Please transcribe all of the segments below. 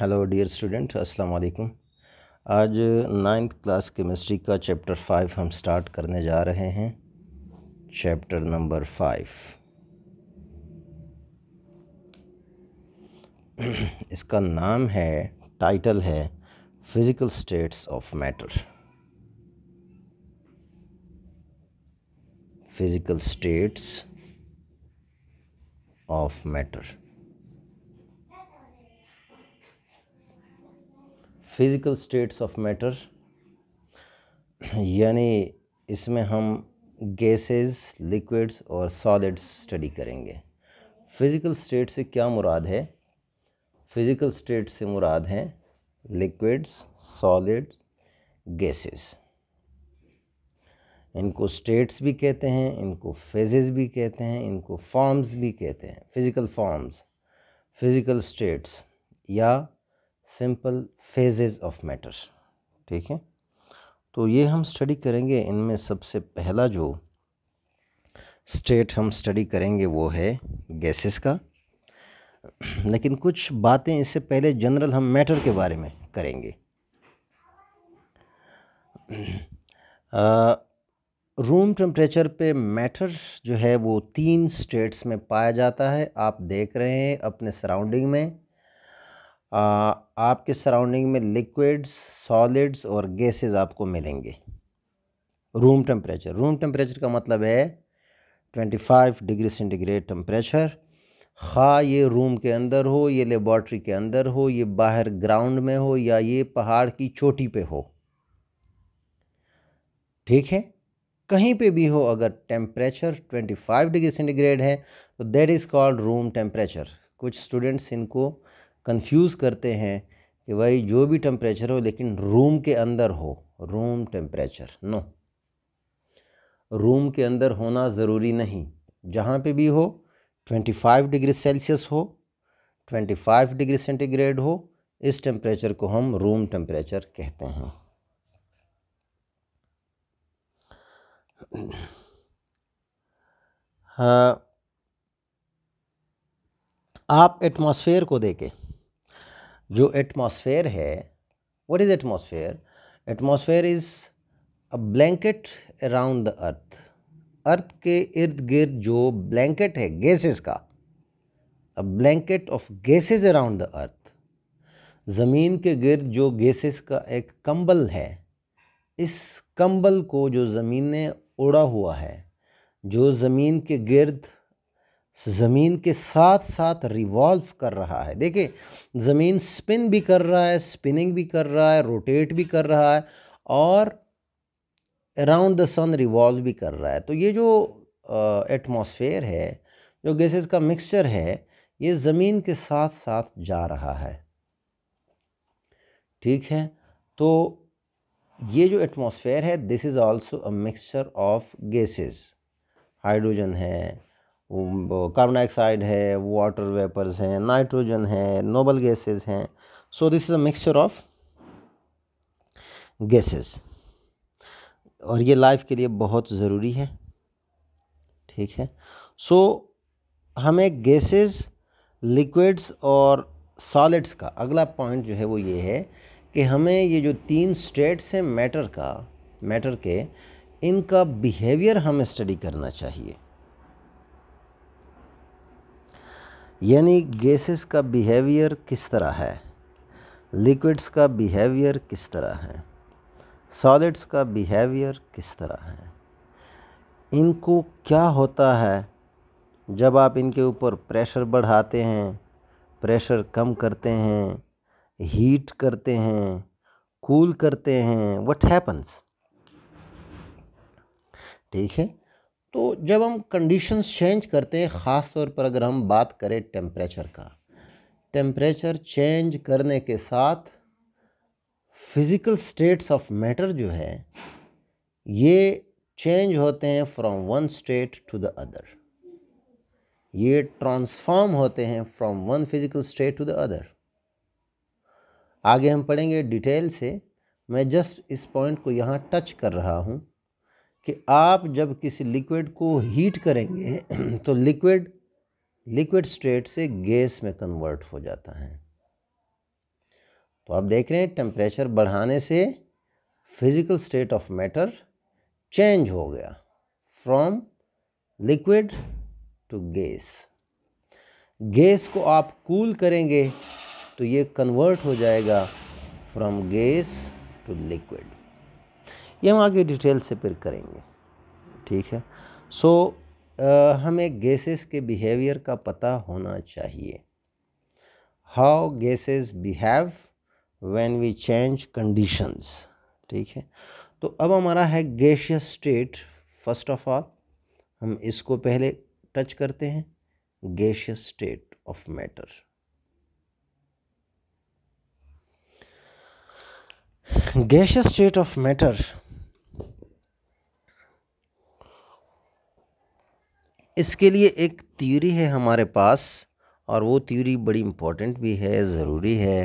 Hello dear student अस्सलाम वालेकुम आज नाइन्थ क्लास केमिस्ट्री का चैप्टर फाइव हम स्टार्ट करने जा रहे हैं चैप्टर नंबर फाइव इसका नाम है टाइटल है physical states of matter physical states of matter physical states of matter यानी इसमें हम गैसेस लिक्विड्स और सॉलिड्स स्टडी करेंगे फ़िज़िकल स्टेट से क्या मुराद है फ़िज़िकल स्टेट से मुराद हैं लिक्विड्स सॉलिड्स गैसेस इनको स्टेट्स भी कहते हैं इनको फेजेस भी कहते हैं इनको फॉर्म्स भी कहते हैं फिज़िकल फॉर्म्स फिज़िकल स्टेट्स या सिंपल फेजेस ऑफ मैटर ठीक है तो ये हम स्टडी करेंगे इनमें सबसे पहला जो स्टेट हम स्टडी करेंगे वो है गैसेस का लेकिन कुछ बातें इससे पहले जनरल हम मैटर के बारे में करेंगे आ, रूम टेम्परेचर पे मैटर जो है वो तीन स्टेट्स में पाया जाता है आप देख रहे हैं अपने सराउंडिंग में आपके सराउंडिंग में लिक्विड्स सॉलिड्स और गैसेस आपको मिलेंगे रूम टेम्परेचर रूम टेम्परेचर का मतलब है 25 डिग्री सेंटीग्रेड टेम्परेचर हाँ ये रूम के अंदर हो ये लेबॉर्ट्री के अंदर हो ये बाहर ग्राउंड में हो या ये पहाड़ की चोटी पे हो ठीक है कहीं पे भी हो अगर टेम्परेचर 25 डिग्री सेंटीग्रेड है तो that is called room temperature कुछ स्टूडेंट्स इनको कंफ्यूज करते हैं कि भाई जो भी टेम्परेचर हो लेकिन रूम के अंदर हो रूम टेम्परेचर नो रूम के अंदर होना ज़रूरी नहीं जहाँ पे भी हो 25 डिग्री सेल्सियस हो 25 डिग्री सेंटीग्रेड हो इस टेम्परेचर को हम रूम टेम्परेचर कहते हैं हाँ आप एटमॉस्फेयर को देखें जो एटमॉस्फेयर है what is atmosphere atmosphere is a blanket around the earth earth के इर्द गिर्द जो ब्लैंकेट है गैसेस का a blanket of gases around the earth ज़मीन के गिर्द जो गैसेस का एक कंबल है इस कंबल को जो ज़मीन ने उड़ा हुआ है जो ज़मीन के गिर्द ज़मीन के साथ साथ रिवॉल्व कर रहा है देखिए ज़मीन स्पिन भी कर रहा है स्पिनिंग भी कर रहा है रोटेट भी कर रहा है और अराउंड द सन रिवॉल्व भी कर रहा है तो ये जो एटमॉस्फेयर है जो गैसेस का मिक्सचर है ये ज़मीन के साथ साथ जा रहा है ठीक है तो ये जो एटमॉस्फेयर है this is also a mixture of gases hydrogen है कार्बन डाइऑक्साइड है वाटर वेपर्स हैं नाइट्रोजन है नोबल गैसेस हैं so this is a mixture of gases और ये लाइफ के लिए बहुत ज़रूरी है ठीक है सो so, हमें गैसेस लिक्विड्स और सॉलिड्स का अगला पॉइंट जो है वो ये है कि हमें ये जो तीन स्टेट्स हैं मैटर का मैटर के इनका बिहेवियर हमें स्टडी करना चाहिए यानी गैसेस का बिहेवियर किस तरह है लिक्विड्स का बिहेवियर किस तरह है सॉलिड्स का बिहेवियर किस तरह है इनको क्या होता है जब आप इनके ऊपर प्रेशर बढ़ाते हैं प्रेशर कम करते हैं हीट करते हैं कूल करते हैं व्हाट हैपन्स ठीक है तो जब हम कंडीशंस चेंज करते हैं ख़ास तौर पर अगर हम बात करें टेम्परेचर का टेम्परेचर चेंज करने के साथ फिज़िकल स्टेट्स ऑफ मैटर जो है ये चेंज होते हैं from one state to the other ये ट्रांसफॉर्म होते हैं from one physical state to the other आगे हम पढ़ेंगे डिटेल से मैं जस्ट इस पॉइंट को यहाँ टच कर रहा हूँ कि आप जब किसी लिक्विड को हीट करेंगे तो लिक्विड लिक्विड स्टेट से गैस में कन्वर्ट हो जाता है तो आप देख रहे हैं टेम्परेचर बढ़ाने से physical state of matter change हो गया from liquid to gas gas को आप कूल करेंगे तो ये कन्वर्ट हो जाएगा फ्रॉम गैस टू लिक्विड ये हम आगे डिटेल से फिर करेंगे ठीक है सो so, हमें गैसेस के बिहेवियर का पता होना चाहिए how gases behave when we change conditions ठीक है तो अब हमारा है gaseous state first of all हम इसको पहले टच करते हैं gaseous state of matter gaseous state of matter इसके लिए एक थ्योरी है हमारे पास और वो थ्योरी बड़ी इम्पोर्टेंट भी है ज़रूरी है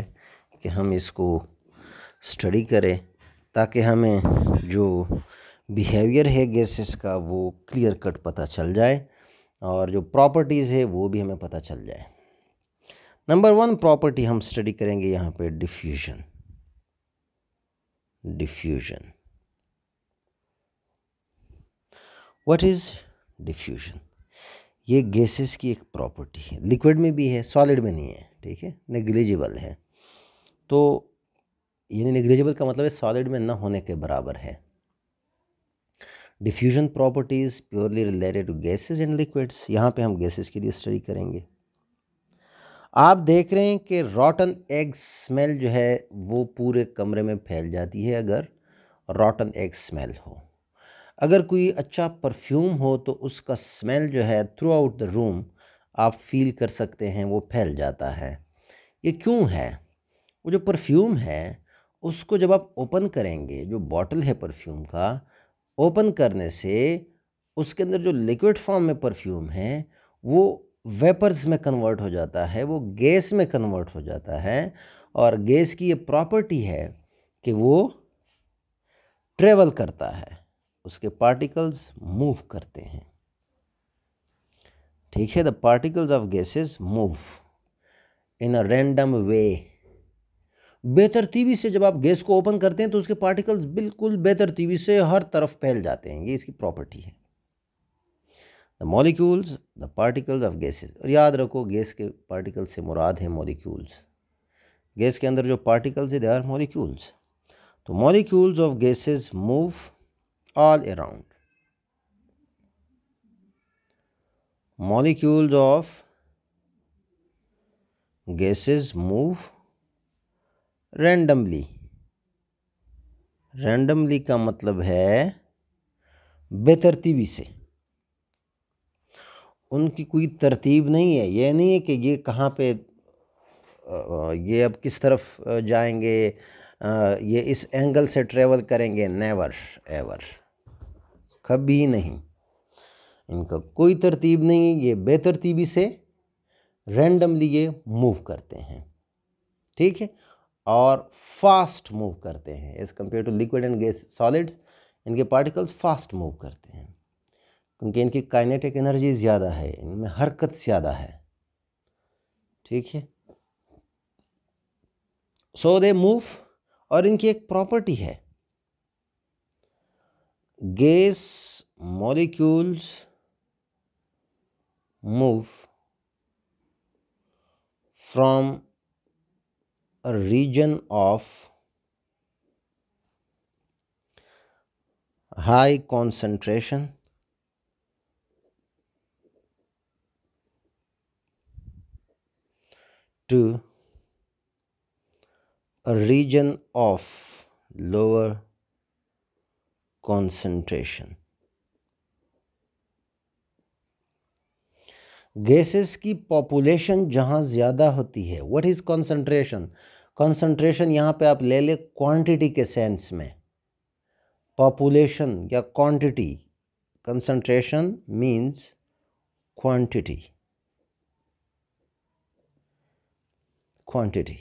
कि हम इसको स्टडी करें ताकि हमें जो बिहेवियर है गैसेस का वो क्लियर कट पता चल जाए और जो प्रॉपर्टीज़ है वो भी हमें पता चल जाए नंबर वन प्रॉपर्टी हम स्टडी करेंगे यहाँ पे diffusion diffusion what is diffusion ये गैसेस की एक प्रॉपर्टी है लिक्विड में भी है सॉलिड में नहीं है ठीक है नेग्लिजिबल है तो यानी नेग्लिजिबल का मतलब है सॉलिड में ना होने के बराबर है diffusion properties purely related to gases and liquids यहाँ पे हम गैसेस के लिए स्टडी करेंगे आप देख रहे हैं कि रॉटन एग स्मेल जो है वो पूरे कमरे में फैल जाती है अगर रॉटन एग स्मेल हो अगर कोई अच्छा परफ्यूम हो तो उसका स्मेल जो है थ्रू आउट द रूम आप फील कर सकते हैं वो फैल जाता है ये क्यों है वो जो परफ्यूम है उसको जब आप ओपन करेंगे जो बॉटल है परफ्यूम का ओपन करने से उसके अंदर जो लिक्विड फॉर्म में परफ्यूम है वो वेपर्स में कन्वर्ट हो जाता है वो गैस में कन्वर्ट हो जाता है और गैस की ये प्रॉपर्टी है कि वो ट्रेवल करता है उसके पार्टिकल्स मूव करते हैं ठीक है the particles of gases move in a random way बेतरतीबी से जब आप गैस को ओपन करते हैं तो उसके पार्टिकल्स बिल्कुल बेतरतीबी से हर तरफ फैल जाते हैं ये इसकी प्रॉपर्टी है the molecules the particles of gases और याद रखो गैस के पार्टिकल से मुराद है मॉलिक्यूल्स गैस के अंदर जो पार्टिकल्स है दे आर मॉलिक्यूल्स तो molecules of gases move all around. Molecules of gases move randomly. Randomly का मतलब है बेतरतीबी से उनकी कोई तरतीब नहीं है यह नहीं है कि ये कहाँ पे ये अब किस तरफ जाएंगे ये इस एंगल से ट्रेवल करेंगे नेवर एवर कभी नहीं इनका कोई तरतीब नहीं है ये बेतरतीबी से रेंडमली ये मूव करते हैं ठीक है और फास्ट मूव करते हैं as compared to liquid and gas solids इनके पार्टिकल्स फास्ट मूव करते हैं क्योंकि इनकी काइनेटिक एनर्जी ज़्यादा है इनमें हरकत ज़्यादा है ठीक है सो दे मूव और इनकी एक प्रॉपर्टी है gas molecules move from a region of high concentration to a region of lower concentration gases की पॉपुलेशन जहाँ ज़्यादा होती है व्हाट इज़ कॉन्सेंट्रेशन कॉन्सेंट्रेशन यहाँ पे आप ले ले क्वांटिटी के सेंस में पॉपुलेशन या quantity concentration means quantity quantity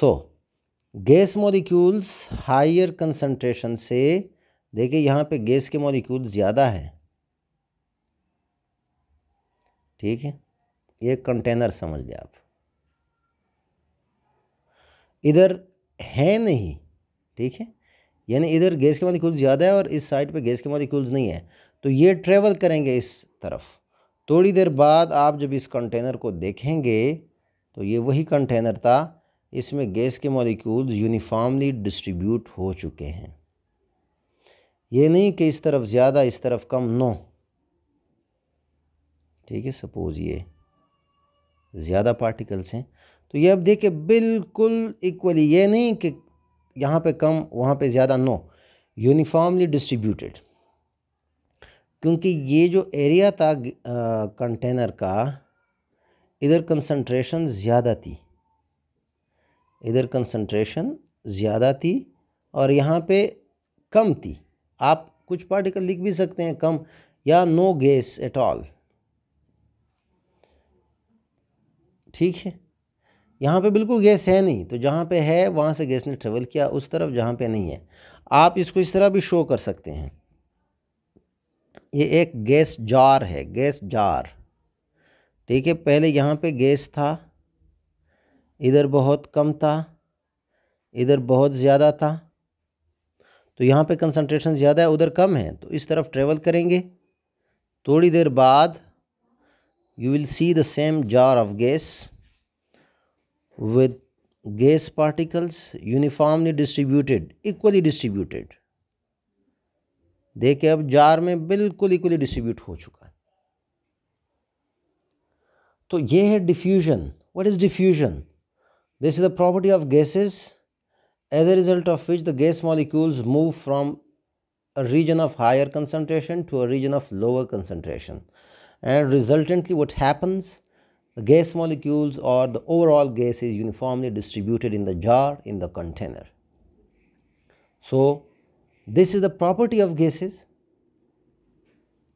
so gas molecules higher concentration से देखिए यहाँ पे गैस के मॉलिक्यूल ज़्यादा है ठीक है एक कंटेनर समझ लें आप इधर है नहीं ठीक है यानी इधर गैस के मॉलिक्यूल ज़्यादा है और इस साइड पे गैस के मॉलिक्यूल्स नहीं है तो ये ट्रेवल करेंगे इस तरफ थोड़ी देर बाद आप जब इस कंटेनर को देखेंगे तो ये वही कंटेनर था इसमें गैस के मॉलिक्यूल्स यूनिफॉर्मली डिस्ट्रीब्यूट हो चुके हैं ये नहीं कि इस तरफ ज़्यादा इस तरफ कम नो ठीक है सपोज़ ये ज़्यादा पार्टिकल्स हैं तो ये अब देखिए बिल्कुल इक्वली ये नहीं कि यहाँ पे कम वहाँ पे ज़्यादा नो यूनिफॉर्मली डिस्ट्रीब्यूटेड क्योंकि ये जो एरिया था कंटेनर का इधर कंसंट्रेशन ज़्यादा थी इधर कंसंट्रेशन ज़्यादा थी और यहाँ पे कम थी आप कुछ पार्टिकल लिख भी सकते हैं कम या नो गैस एट ऑल ठीक है यहाँ पे बिल्कुल गैस है नहीं तो जहाँ पे है वहाँ से गैस ने ट्रेवल किया उस तरफ जहाँ पे नहीं है आप इसको इस तरह भी शो कर सकते हैं ये एक गैस जार है गैस जार ठीक है पहले यहाँ पे गैस था इधर बहुत कम था इधर बहुत ज़्यादा था तो यहाँ पे कंसंट्रेशन ज़्यादा है उधर कम है तो इस तरफ ट्रेवल करेंगे थोड़ी देर बाद you will see the same jar of gas with gas particles uniformly distributed equally distributed देखे अब जार में बिल्कुल इक्वली डिस्ट्रीब्यूट हो चुका है तो ये है diffusion what is diffusion this is the property of gases as a result of which the gas molecules move from a region of higher concentration to a region of lower concentration and resultantly what happens the gas molecules or the overall gas is uniformly distributed in the jar in the container so this is the property of gases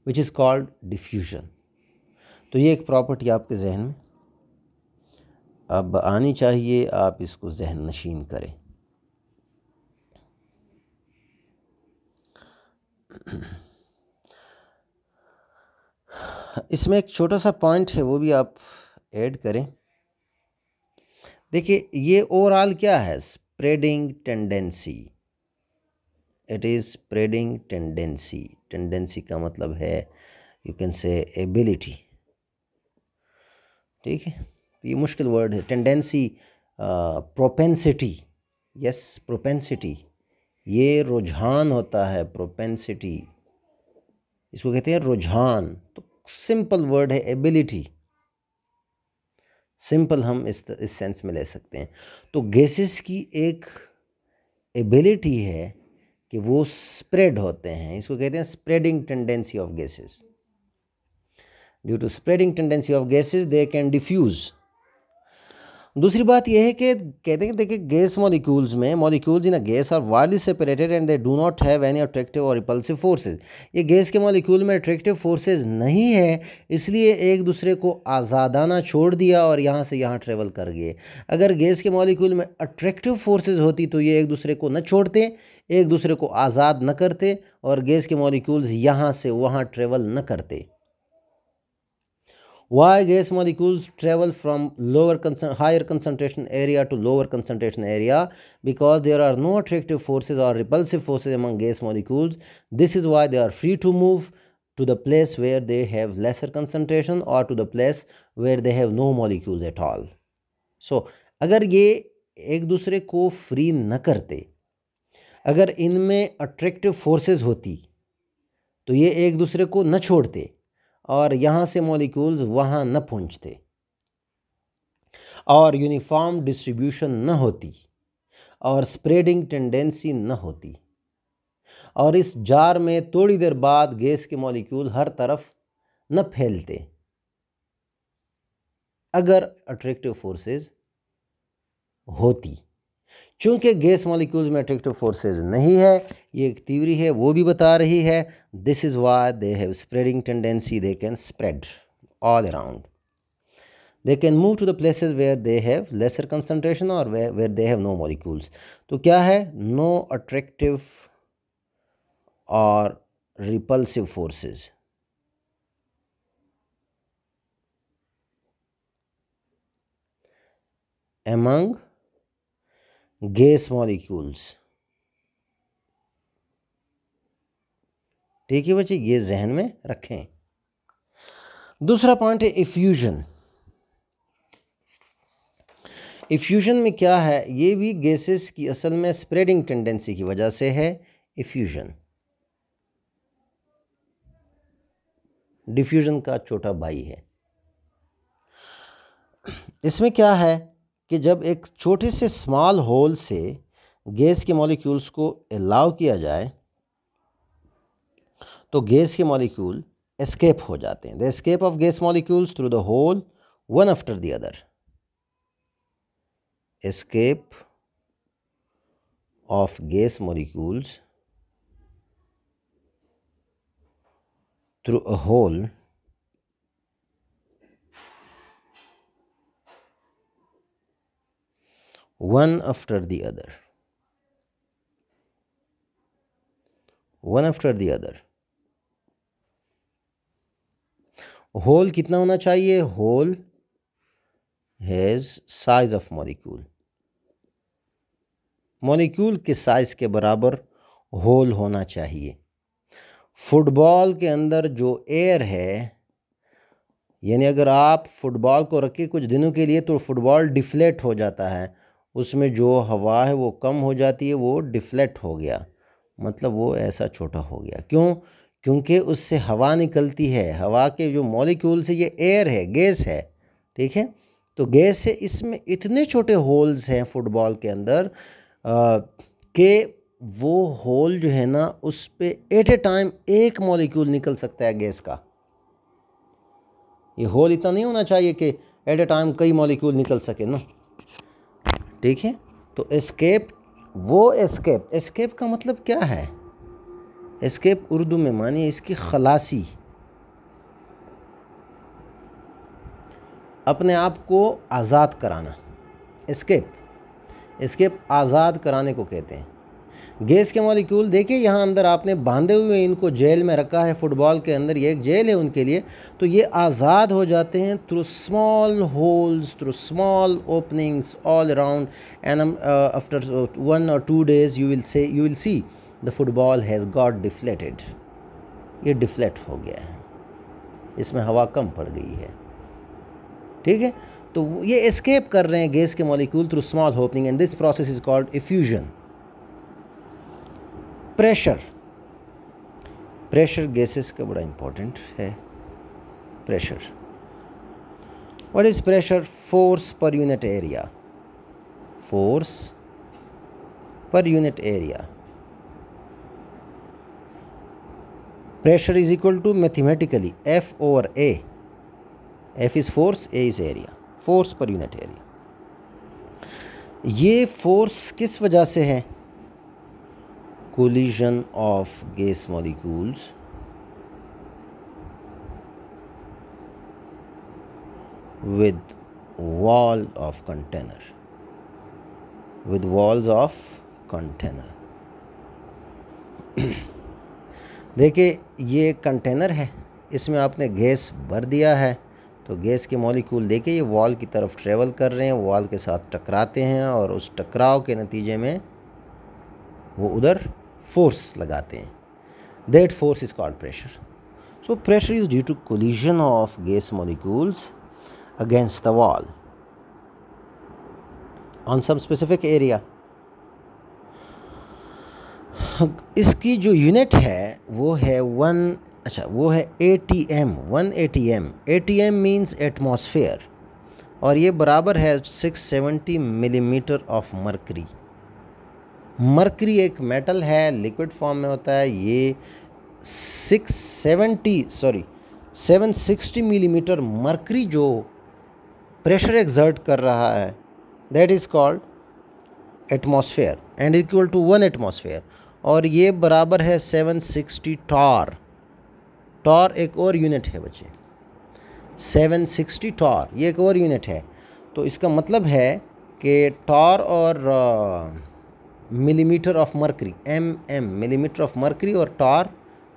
which is called diffusion तो ये एक property आपके जहन में अब आनी चाहिए आप इसको जहन नशीन करें इसमें एक छोटा सा पॉइंट है वो भी आप ऐड करें देखिए ये ओवरऑल क्या है spreading tendency it is spreading tendency tendency का मतलब है यू कैन से एबिलिटी ठीक है तो ये मुश्किल वर्ड है टेंडेंसी प्रोपेंसिटी यस प्रोपेंसिटी ये रुझान होता है प्रोपेंसिटी इसको कहते हैं रुझान तो सिंपल वर्ड है एबिलिटी सिंपल हम इस इस सेंस में ले सकते हैं तो गैसेस की एक एबिलिटी है कि वो स्प्रेड होते हैं इसको कहते हैं spreading tendency of gases due to spreading tendency of gases they can diffuse दूसरी बात यह है कि कहते हैं देखिए गैस मॉलिक्यूल्स में molecules in a gas are widely separated and they do not have any attractive और रिपल्सिव फोर्सेज ये गैस के मॉलिक्यूल में अट्रैक्टिव फोर्सेज नहीं है इसलिए एक दूसरे को आज़ादाना छोड़ दिया और यहाँ से यहाँ ट्रेवल कर गए अगर गैस के मॉलिक्यूल में अट्रैक्टिव फोर्सेज होती तो ये एक दूसरे को न छोड़ते एक दूसरे को आज़ाद न करते और गैस के मॉलिक्यूल्स यहाँ से वहाँ ट्रेवल न करते why gas molecules travel from lower concent higher concentration area to lower concentration area because there are no attractive forces or repulsive forces among gas molecules this is why they are free to move to the place where they have lesser concentration or to the place where they have no molecules at all so अगर ये एक दूसरे को free न करते अगर इनमें attractive forces होती तो ये एक दूसरे को न छोड़ते और यहाँ से मॉलिक्यूल्स वहाँ न पहुँचते और यूनिफॉर्म डिस्ट्रीब्यूशन न होती और स्प्रेडिंग टेंडेंसी न होती और इस जार में थोड़ी देर बाद गैस के मॉलिक्यूल हर तरफ न फैलते अगर अट्रैक्टिव फोर्सेस होती चूँकि गैस मॉलिक्यूल्स में अट्रैक्टिव फोर्सेस नहीं है ये एक तीवरी है वो भी बता रही है this is why they have spreading tendency they can spread all around they can move to the places where they have lesser concentration और where they have no molecules तो क्या है नो अट्रैक्टिव और repulsive forces among gas molecules ठीक है बच्चे ये जहन में रखें दूसरा पॉइंट है इफ्यूजन इफ्यूजन में क्या है ये भी गैसेस की असल में स्प्रेडिंग टेंडेंसी की वजह से है इफ्यूजन डिफ्यूजन का छोटा भाई है इसमें क्या है कि जब एक छोटे से स्मॉल होल से गैस के मॉलिक्यूल्स को अलाउ किया जाए तो गैस के मॉलिक्यूल एस्केप हो जाते हैं the escape of gas molecules through the hole one after the other escape of gas molecules through a hole one after the other one after the other hole कितना होना चाहिए hole has size of molecule molecule के size के बराबर whole होना चाहिए football के अंदर जो एयर है यानी अगर आप फुटबॉल को रखिए कुछ दिनों के लिए तो फुटबॉल डिफ्लेट हो जाता है उसमें जो हवा है वो कम हो जाती है वो डिफ्लेक्ट हो गया मतलब वो ऐसा छोटा हो गया क्यों क्योंकि उससे हवा निकलती है हवा के जो मॉलिक्यूल्स है ये एयर है गैस है ठीक है तो गैस है इसमें इतने छोटे होल्स हैं फुटबॉल के अंदर कि वो होल जो है ना उस पर एट ए टाइम एक मॉलिक्यूल निकल सकता है गैस का ये होल इतना नहीं होना चाहिए कि एट ए टाइम कई मॉलिक्यूल निकल सके ना ठीक है तो एस्केप वो एस्केप एस्केप का मतलब क्या है एस्केप उर्दू में मानिए इसकी खलासी अपने आप को आज़ाद कराना एस्केप एस्केप आज़ाद कराने को कहते हैं गैस के मॉलिक्यूल देखिए यहाँ अंदर आपने बांधे हुए इनको जेल में रखा है फुटबॉल के अंदर ये एक जेल है उनके लिए तो ये आज़ाद हो जाते हैं through small holes through small openings all around and after one or two days you will see you will see the football has got deflated ये डिफ्लेट हो गया है इसमें हवा कम पड़ गई है ठीक है तो ये एस्केप कर रहे हैं गैस के molecule through small opening and this process is called effusion pressure pressure gases का बड़ा इंपॉर्टेंट है pressure what is pressure force per unit area force per unit area pressure is equal to mathematically F over A F is force A is area force per unit area ये force किस वजह से है collision of gas molecules with wall of container with walls of container देखिए ये container है इसमें आपने गैस भर दिया है तो गैस के मॉलिक्यूल देखिए ये वॉल की तरफ ट्रेवल कर रहे हैं वॉल के साथ टकराते हैं और उस टकराव के नतीजे में वो उधर फोर्स लगाते हैं that force is called pressure so pressure is due to collision of gas molecules against the wall on some specific area इसकी जो यूनिट है वो है वन अच्छा वो है A T M one A T M A T M means atmosphere और ये बराबर है six seventy millimetre of mercury mercury एक मेटल है लिक्विड फॉर्म में होता है ये six seventy sorry seven sixty millimetre mercury जो प्रेशर एग्जर्ट कर रहा है that is called atmosphere and equal to one atmosphere और ये बराबर है सेवन सिक्सटी टॉर टॉर एक और यूनिट है बच्चे सेवन सिक्सटी टॉर ये एक और यूनिट है तो इसका मतलब है कि टॉर और millimetre of mercury M M millimetre of mercury और टॉर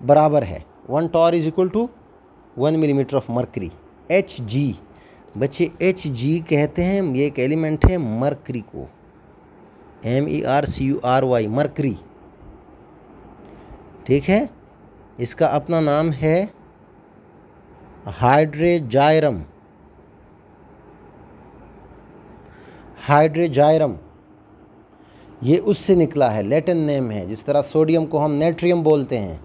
बराबर है one torr is equal to one millimetre of mercury H G बच्चे एच जी कहते हैं ये एक एलिमेंट है मर्करी को M E R C U R Y mercury ठीक है इसका अपना नाम है हाइड्रेजायरम हाइड्रेजायरम ये उससे निकला है लेटिन नेम है जिस तरह सोडियम को हम नेट्रियम बोलते हैं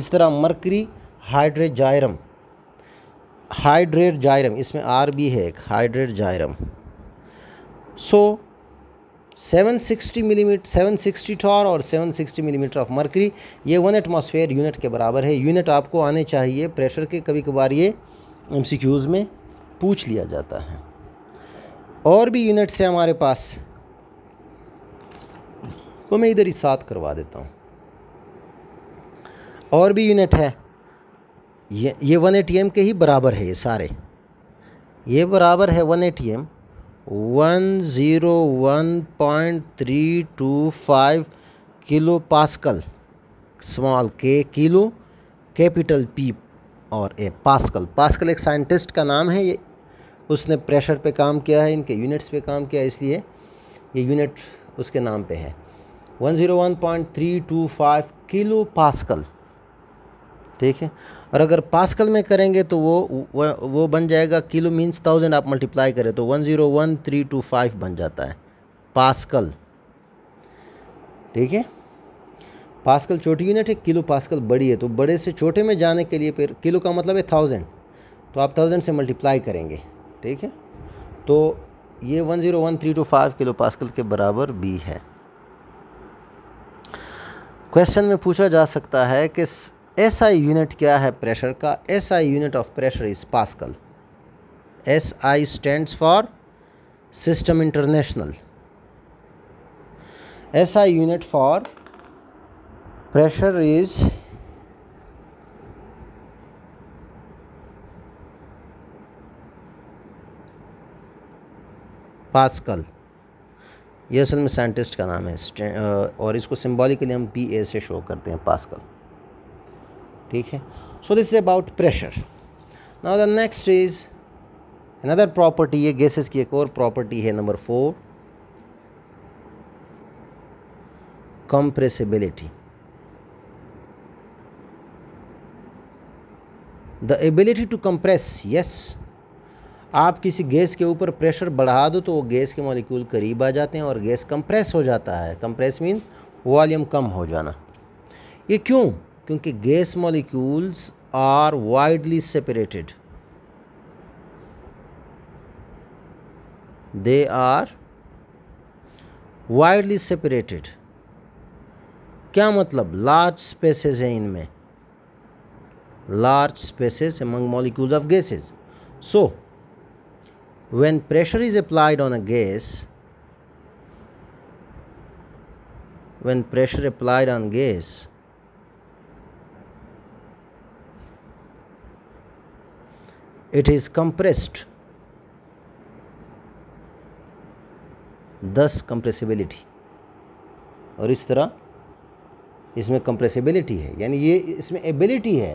इस तरह mercury hydrargyrum hydrargyrum इसमें आर भी है एक hydrargyrum so 760 millimetre 760 torr और 760 मिलीमीटर ऑफ मरकरी ये वन एटमोसफेयर यूनिट के बराबर है यूनिट आपको आने चाहिए प्रेशर के कभी कभार ये एम में पूछ लिया जाता है और भी यूनिट्स हैं हमारे पास तो मैं इधर ही साथ करवा देता हूँ और भी यूनिट है ये ये वन ए टी एम के ही बराबर है ये सारे ये बराबर है one A T M one zero one point three two five kilo pascal small के किलो कैपिटल पी और ए पास्कल पास्कल एक साइंटिस्ट का नाम है ये उसने प्रेशर पे काम किया है इनके यूनिट्स पे काम किया इसलिए ये यूनिट उसके नाम पे है 101.325 किलो पास्कल ठीक है और अगर पास्कल में करेंगे तो वो वो बन जाएगा किलो मीन्स थाउजेंड आप मल्टीप्लाई करें तो 101.325 बन जाता है पास्कल ठीक है पास्कल छोटी यूनिट है किलो पास्कल बड़ी है तो बड़े से छोटे में जाने के लिए फिर किलो का मतलब है थाउजेंड तो आप थाउजेंड से मल्टीप्लाई करेंगे ठीक है तो ये 101.325 किलो पास्कल के बराबर भी है क्वेश्चन में पूछा जा सकता है कि एस आई यूनिट क्या है प्रेशर का S I unit of pressure is pascal S I stands for system international S I unit for pressure is pascal ये असल में साइंटिस्ट का नाम है और इसको सिम्बॉलिकली हम पी ए से शो करते हैं पास्कल ठीक है so this is about pressure now the next is another property ये गैसेस की एक और प्रॉपर्टी है number four compressibility the ability to compress yes आप किसी गैस के ऊपर प्रेशर बढ़ा दो तो वो गैस के मॉलिक्यूल करीब आ जाते हैं और गैस कंप्रेस हो जाता है कंप्रेस मीन्स वॉल्यूम कम हो जाना ये क्यों क्योंकि gas molecules are widely separated they are widely separated क्या मतलब लार्ज स्पेसेस हैं इनमें large spaces among molecules of gases so when pressure is applied on a gas when pressure applied on gas it is compressed thus compressibility और इस तरह इसमें compressibility है यानी ये इसमें एबिलिटी है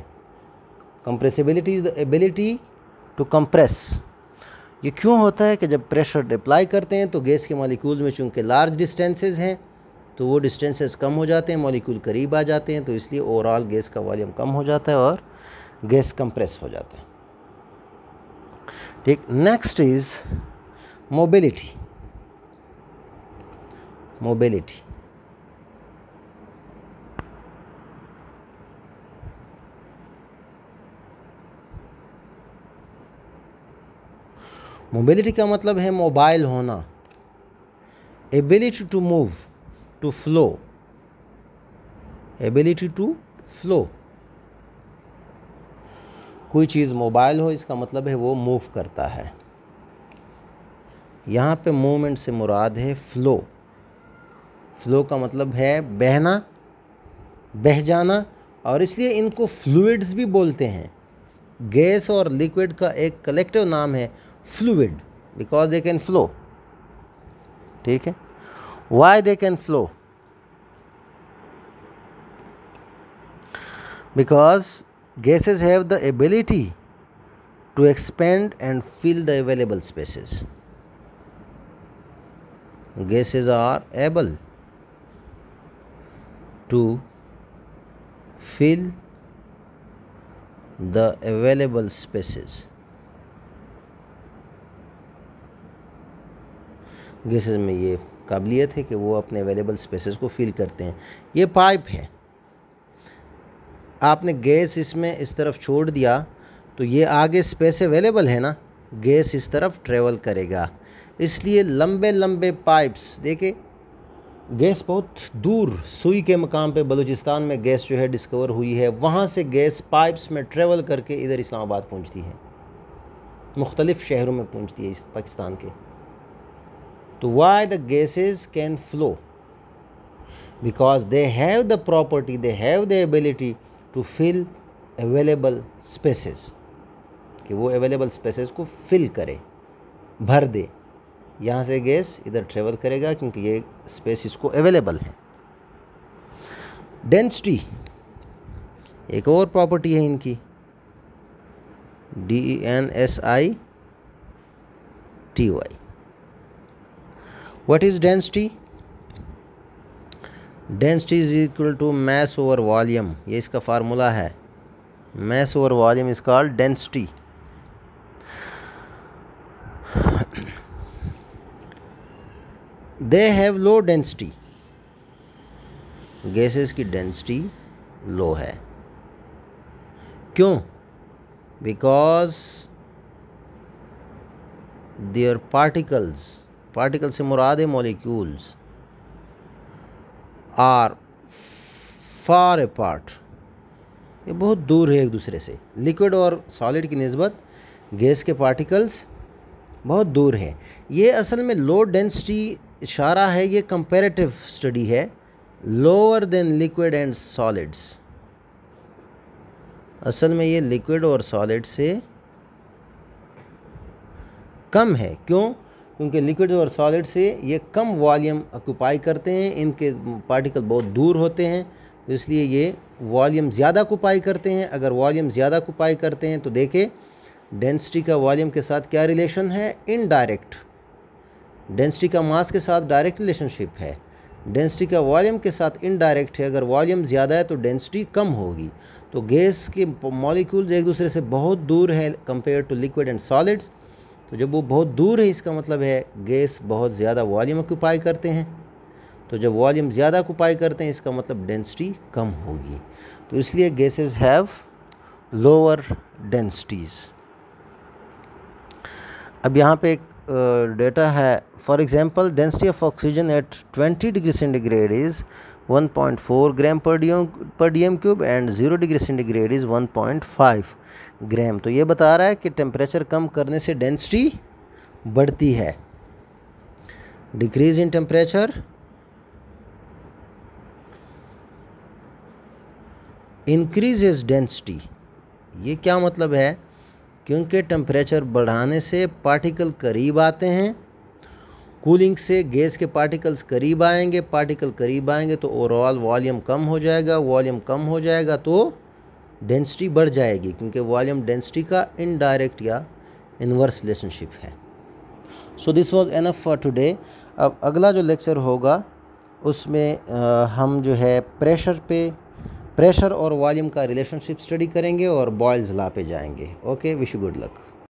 compressibility is the ability to compress ये क्यों होता है कि जब प्रेशर अप्लाई करते हैं तो गैस के मॉलिक्यूल में चूँकि लार्ज डिस्टेंसेज हैं तो वो डिस्टेंसेस कम हो जाते हैं मॉलिक्यूल करीब आ जाते हैं तो इसलिए ओवरऑल गैस का वॉल्यूम कम हो जाता है और गैस कंप्रेस हो जाता है ठीक next is mobility mobility mobility का मतलब है मोबाइल होना ability to move to flow ability to flow कोई चीज़ मोबाइल हो इसका मतलब है वो मूव करता है यहाँ पे मूवमेंट से मुराद है फ्लो फ्लो का मतलब है बहना बह जाना और इसलिए इनको फ्लूड्स भी बोलते हैं गैस और लिक्विड का एक कलेक्टिव नाम है fluid because they can flow ठीक है why they can flow because gases have the ability to expand and fill the available spaces gases are able to fill the available spaces gases में ये काबिलियत है कि वो अपने अवेलेबल स्पेसेस को फिल करते हैं ये पाइप है आपने गैस इसमें इस तरफ छोड़ दिया तो ये आगे स्पेस अवेलेबल है ना गैस इस तरफ ट्रेवल करेगा इसलिए लंबे लंबे पाइप्स देखे गैस बहुत दूर सुई के मकाम पे बलूचिस्तान में गैस जो है डिस्कवर हुई है वहाँ से गैस पाइप्स में ट्रेवल करके इधर इस्लामाबाद पहुँचती है मुख्तलिफ़ शहरों में पहुँचती है इस पाकिस्तान के तो why the gases can flow because they have the property they have the ability to fill available spaces कि वो अवेलेबल स्पेसेस को फिल करे भर दे यहाँ से गैस इधर ट्रेवल करेगा क्योंकि ये स्पेस इसको अवेलेबल है डेंसिटी एक और प्रॉपर्टी है इनकी D N S I T Y what is density density is equal to mass over volume ये इसका फार्मूला है mass over volume is called density they have low density gases की density low है क्यों because their particles particle से मुराद molecules are far apart ये बहुत दूर है एक दूसरे से लिक्विड और सॉलिड की नस्बत गैस के पार्टिकल्स बहुत दूर है ये असल में लो डेंसिटी इशारा है ये कंपेरेटिव स्टडी है lower than liquid and solids असल में ये लिक्विड और सॉलिड से कम है क्यों क्योंकि लिक्विड और सॉलिड से ये कम वॉल्यूम ऑक्यूपाई करते हैं इनके पार्टिकल बहुत दूर होते हैं तो इसलिए ये वॉल्यूम ज़्यादा कुपाई करते हैं अगर वॉल्यूम ज़्यादा कुपाई करते हैं तो देखें डेंसिटी का वॉल्यूम के साथ क्या रिलेशन है इनडायरेक्ट डेंसिटी का मास के साथ डायरेक्ट रिलेशनशिप है डेंसिटी का वॉल्यूम के साथ इनडायरेक्ट है अगर वॉल्यूम ज़्यादा है तो डेंसिटी कम होगी तो गैस के मॉलिक्यूल्स एक दूसरे से बहुत दूर है compare to liquid and solids तो जब वो बहुत दूर है इसका मतलब है गैस बहुत ज़्यादा वॉल्यूम ऑक्यूपाई करते हैं तो जब वॉल्यूम ज़्यादा ऑक्यूपाई करते हैं इसका मतलब डेंसिटी कम होगी तो इसलिए गैसेस हैव लोअर डेंसिटीज़ अब यहाँ पे एक डेटा है for example density of oxygen at 20 degree centigrade is 1.4 gram per D per D M cube and 0 degree centigrade is 1.5 gram तो ये बता रहा है कि टेम्परेचर कम करने से डेंसिटी बढ़ती है decrease in temperature increase is density ये क्या मतलब है क्योंकि टेम्परेचर बढ़ाने से पार्टिकल करीब आते हैं कूलिंग से गैस के पार्टिकल्स करीब आएंगे पार्टिकल करीब आएंगे तो ओवरऑल वॉल्यूम कम हो जाएगा वॉल्यूम कम हो जाएगा तो डेंसिटी बढ़ जाएगी क्योंकि वॉल्यूम डेंसिटी का इनडायरेक्ट या इनवर्स रिलेशनशिप है so this was enough for today अब अगला जो लेक्चर होगा उसमें आ, हम जो है प्रेशर पे प्रेशर और वॉल्यूम का रिलेशनशिप स्टडी करेंगे और बॉयल्स ला पे जाएंगे ओके विश गुड लक